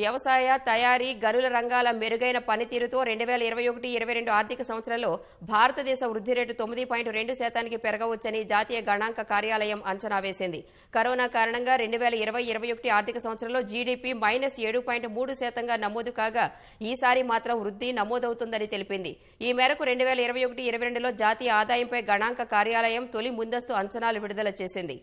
వ్యవసాయ తయారీ గనుల రంగాల మెరుగైన పనితీరుతో రెండు వేల ఇరవై ఒకటి ఇరవై రెండు ఆర్థిక సంవత్సరంలో భారతదేశ వృద్ధి రేటు తొమ్మిది పాయింట్ రెండు శాతానికి పెరగవచ్చని జాతీయ గణాంక కార్యాలయం అంచనా వేసింది కరోనా కారణంగా రెండు వేల ఇరవై ఇరవై ఒకటి ఆర్థిక సంవత్సరంలో జీడీపీ మైనస్ ఏడు పాయింట్ మూడు శాతంగా నమోదు కాగా ఈసారి మాత్రం వృద్ధి నమోదవుతుందని తెలిపింది ఈ మేరకు రెండు వేల ఇరవై ఒకటి ఇరవై రెండులో జాతీయ ఆదాయంపై గణాంక కార్యాలయం తొలి ముందస్తు అంచనాలు విడుదల చేసింది